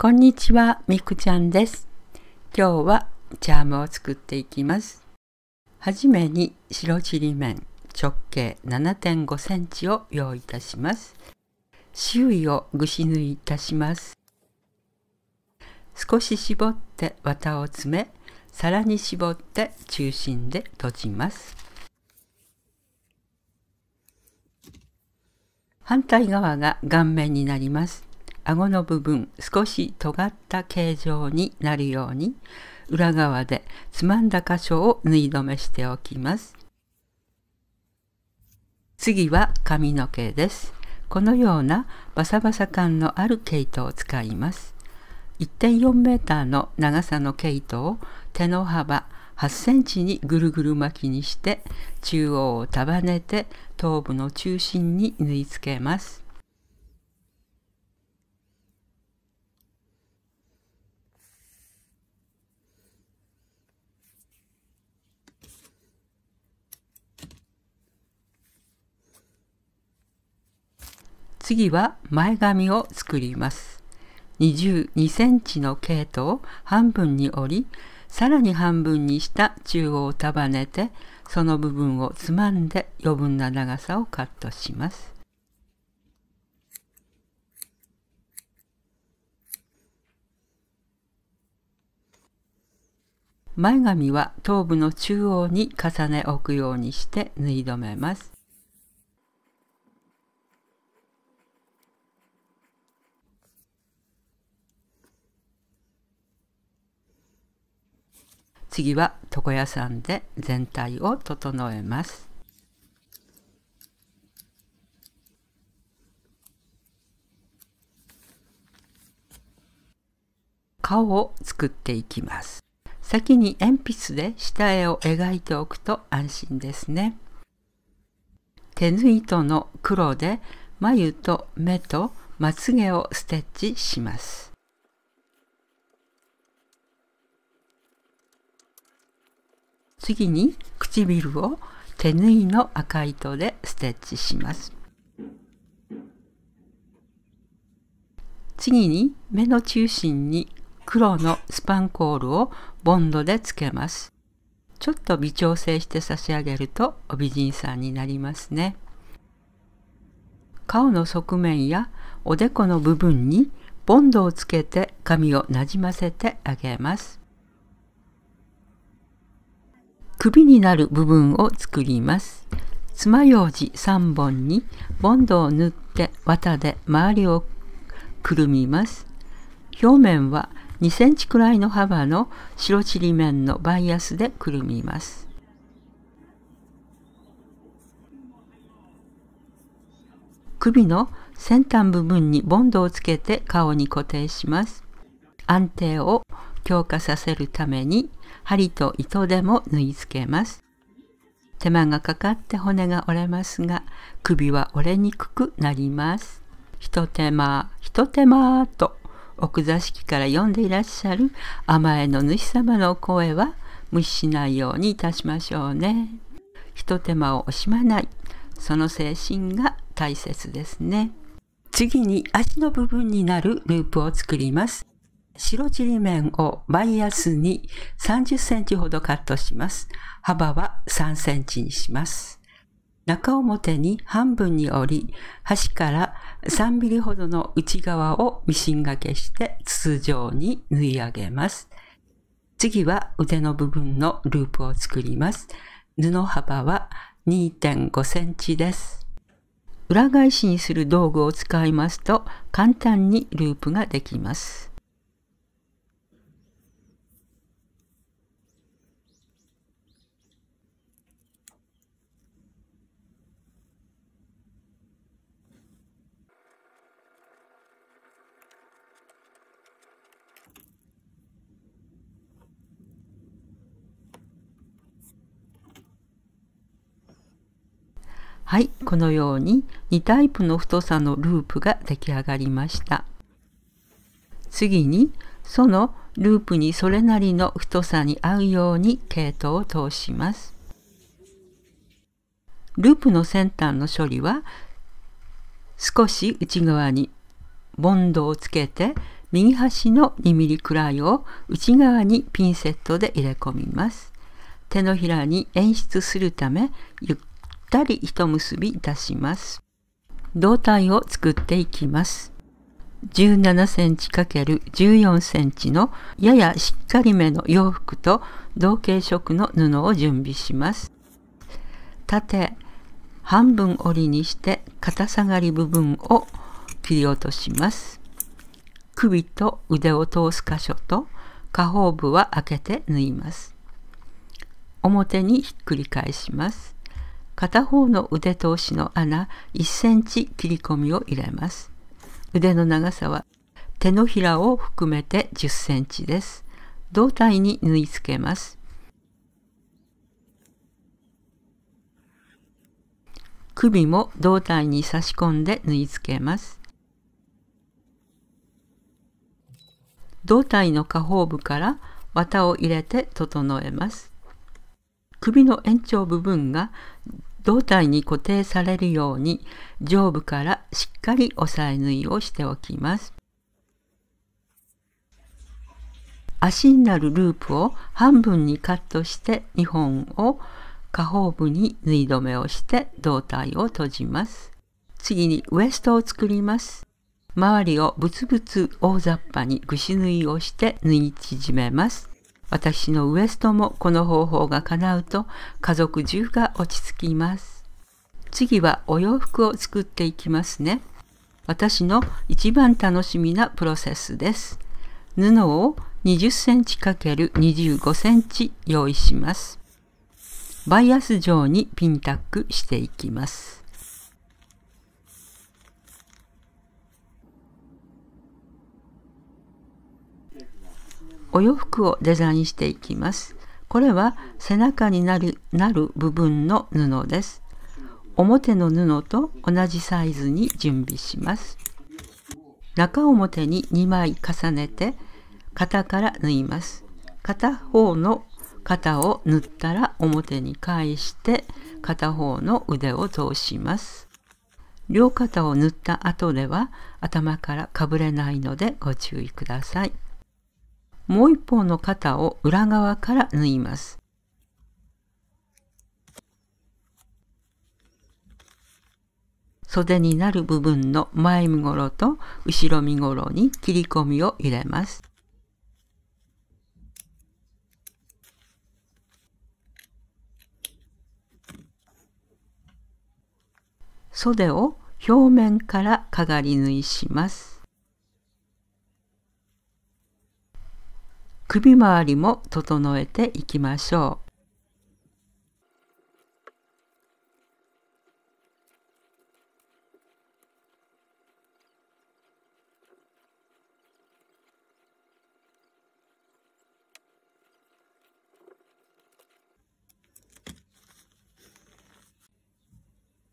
こんにちは、みくちゃんです。今日はチャームを作っていきます。はじめに白ちりめん直径7.5センチを用意いたします。周囲をぐし縫いいたします。少し絞って綿を詰め、さらに絞って中心で閉じます。反対側が顔面になります。顎の部分少し尖った形状になるように裏側でつまんだ箇所を縫い止めしておきます。次は髪の毛です。このようなバサバサ感のある毛糸を使います。1.4メーターの長さの毛糸を手の幅8センチにぐるぐる巻きにして中央を束ねて頭部の中心に縫い付けます。次は前髪を作ります。22センチの毛糸を半分に折り、さらに半分にした中央を束ねて、その部分をつまんで余分な長さをカットします。前髪は頭部の中央に重ね置くようにして縫い止めます。次は床屋さんで全体を整えます。顔を作っていきます。先に鉛筆で下絵を描いておくと安心ですね。手縫い糸の黒で眉と目とまつげをステッチします。次に唇を手縫いの赤糸でステッチします次に目の中心に黒のスパンコールをボンドでつけますちょっと微調整して差し上げるとお美人さんになりますね顔の側面やおでこの部分にボンドをつけて髪をなじませてあげます首になる部分を作ります。爪楊枝3本にボンドを塗って綿で周りをくるみます。表面は2センチくらいの幅の白ちり面のバイアスでくるみます。首の先端部分にボンドをつけて顔に固定します。安定を強化させるために針と糸でも縫い付けます。手間がかかって骨が折れますが首は折れにくくなります。ひと手間ひと手間と奥座敷から読んでいらっしゃる甘えの主様の声は無視しないようにいたしましょうね。ひと手間を惜しまないその精神が大切ですね。次に足の部分になるループを作ります。白ちりめんをバイアスに30センチほどカットします。幅は3センチにします。中表に半分に折り、端から3ミリほどの内側をミシンがけして筒状に縫い上げます。次は腕の部分のループを作ります。布幅は2.5センチです。裏返しにする道具を使いますと簡単にループができます。はい、このように2タイプの太さのループが出来上がりました。次に、そのループにそれなりの太さに合うように系統を通します。ループの先端の処理は、少し内側にボンドをつけて、右端の 2mm くらいを内側にピンセットで入れ込みます。手のひらに演出するためゆっったり一結びいたします。胴体を作っていきます。17センチ ×14 センチのややしっかりめの洋服と同系色の布を準備します。縦半分折りにして肩下がり部分を切り落とします。首と腕を通す箇所と下方部は開けて縫います。表にひっくり返します。片方の腕通しの穴1センチ切り込みを入れます。腕の長さは手のひらを含めて10センチです。胴体に縫い付けます。首も胴体に差し込んで縫い付けます。胴体の下方部から綿を入れて整えます。首の延長部分が胴体に固定されるように上部からしっかり押さえ縫いをしておきます。足になるループを半分にカットして2本を下方部に縫い止めをして胴体を閉じます。次にウエストを作ります。周りをブツブツ大雑把にぐし縫いをして縫い縮めます。私のウエストもこの方法が叶うと家族中が落ち着きます。次はお洋服を作っていきますね。私の一番楽しみなプロセスです。布を20センチ ×25 センチ用意します。バイアス状にピンタックしていきます。お洋服をデザインしていきます。これは背中になるなる部分の布です。表の布と同じサイズに準備します。中表に2枚重ねて型から縫います。片方の肩を縫ったら表に返して片方の腕を通します。両肩を縫った後では頭からかぶれないのでご注意ください。もう一方の肩を裏側から縫います。袖になる部分の前身ごろと後ろ身ごろに切り込みを入れます。袖を表面からかがり縫いします。首周りも整えていきましょう。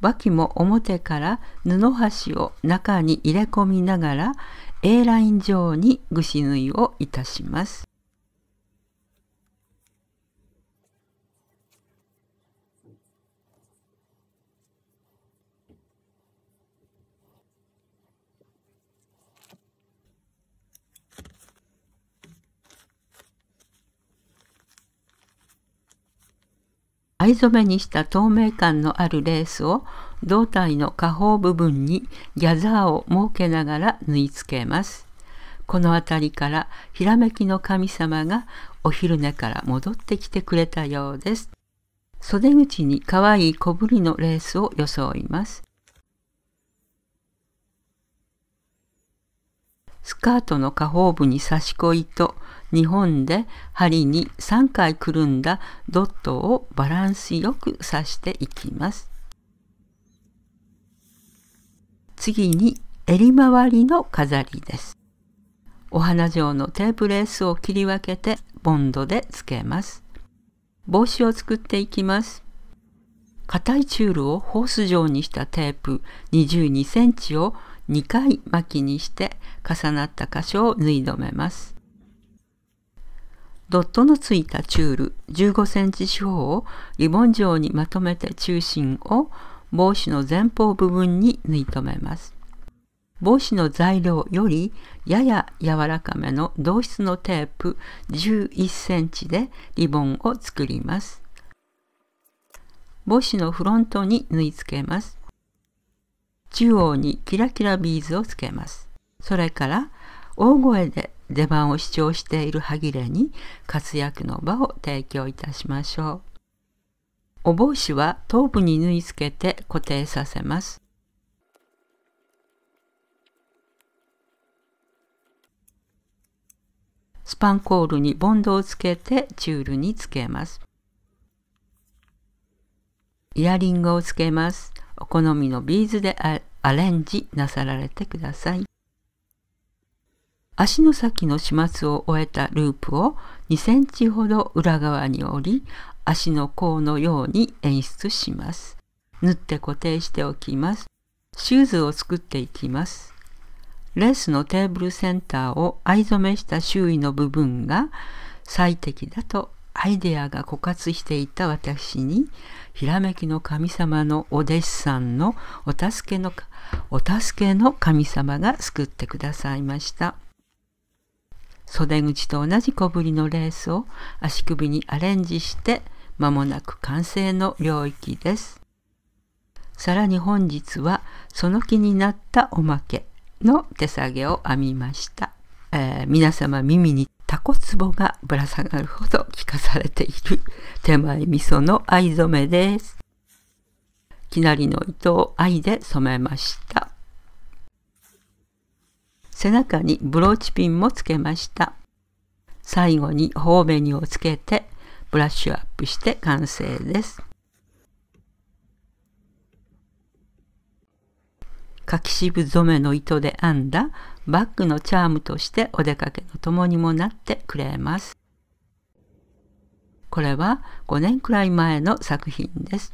脇も表から布端を中に入れ込みながら A ライン上にぐし縫いをいたします。藍染めにした透明感のあるレースを胴体の下方部分にギャザーを設けながら縫い付けます。この辺りからひらめきの神様がお昼寝から戻ってきてくれたようです。袖口に可愛いい小ぶりのレースを装います。スカートの下方部に刺し子糸、日本で針に3回くるんだドットをバランスよく刺していきます。次に襟周りの飾りです。お花状のテープレースを切り分けてボンドでつけます。帽子を作っていきます。硬いチュールをホース状にしたテープ22センチを2回巻きにして重なった箇所を縫い止めます。ドットのついたチュール15センチ四方をリボン状にまとめて中心を帽子の前方部分に縫い留めます。帽子の材料よりやや柔らかめの同質のテープ11センチでリボンを作ります。帽子のフロントに縫い付けます。中央にキラキラビーズをつけます。それから大声で出番を主張しているはぎれに活躍の場を提供いたしましょう。お帽子は頭部に縫い付けて固定させます。スパンコールにボンドをつけてチュールにつけます。イヤリングをつけます。お好みのビーズでアレンジなさられてください。足の先の始末を終えたループを2センチほど裏側に折り足の甲のように演出します。縫って固定しておきます。シューズを作っていきます。レースのテーブルセンターを藍染めした周囲の部分が最適だとアイデアが枯渇していた私にひらめきの神様のお弟子さんのお助けのお助けの神様が救ってくださいました。袖口と同じ小ぶりのレースを足首にアレンジして間もなく完成の領域です。さらに本日はその気になったおまけの手提げを編みました。えー、皆様耳にタコツボがぶら下がるほど聞かされている手前味噌の藍染めです。きなりの糸を藍で染めました。背中にブローチピンもつけました。最後に頬紅をつけてブラッシュアップして完成です。柿渋染めの糸で編んだバッグのチャームとしてお出かけの友にもなってくれます。これは5年くらい前の作品です。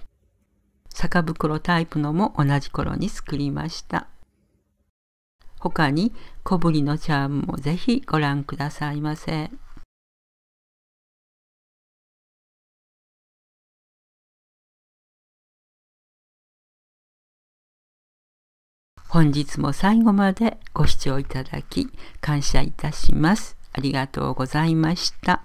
酒袋タイプのも同じ頃に作りました。他に小ぶりのチャームもぜひご覧くださいませ。本日も最後までご視聴いただき感謝いたします。ありがとうございました。